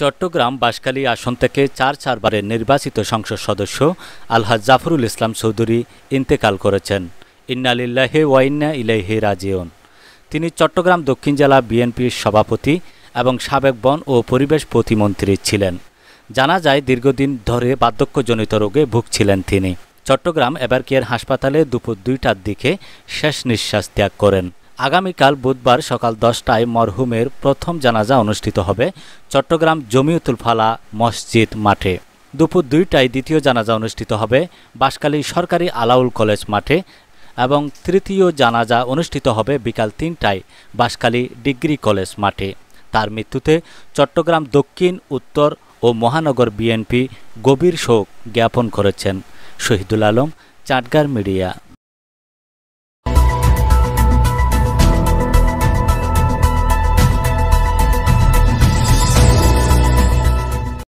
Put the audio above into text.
চট্টগ্রাম বাসকালী আসন থেকে চার চারবারের নির্বাচিত সংসদ সদস্য আলহাজ জাফরুল ইসলাম চৌধুরী ইন্তেকাল করেছেন ইন্নালিল্লাহে ওয়াইন্না ইলাইহে রাজিউন তিনি চট্টগ্রাম দক্ষিণ জেলা বিএনপির সভাপতি এবং সাবেক বন ও পরিবেশ প্রতিমন্ত্রী ছিলেন জানা যায় দীর্ঘদিন ধরে বার্ধক্যজনিত রোগে ভুগছিলেন তিনি চট্টগ্রাম এবার কেয়ার হাসপাতালে দুপুর দুইটার দিকে শেষ নিঃশ্বাস ত্যাগ করেন আগামীকাল বুধবার সকাল দশটায় মরহুমের প্রথম জানাজা অনুষ্ঠিত হবে চট্টগ্রাম জমিউতুল ফালা মসজিদ মাঠে দুপুর দুইটায় দ্বিতীয় জানাজা অনুষ্ঠিত হবে বাসকালী সরকারি আলাউল কলেজ মাঠে এবং তৃতীয় জানাজা অনুষ্ঠিত হবে বিকাল তিনটায় বাঁশখালী ডিগ্রি কলেজ মাঠে তার মৃত্যুতে চট্টগ্রাম দক্ষিণ উত্তর ও মহানগর বিএনপি গভীর শোক জ্ঞাপন করেছেন শহীদুল আলম চাটগার মিডিয়া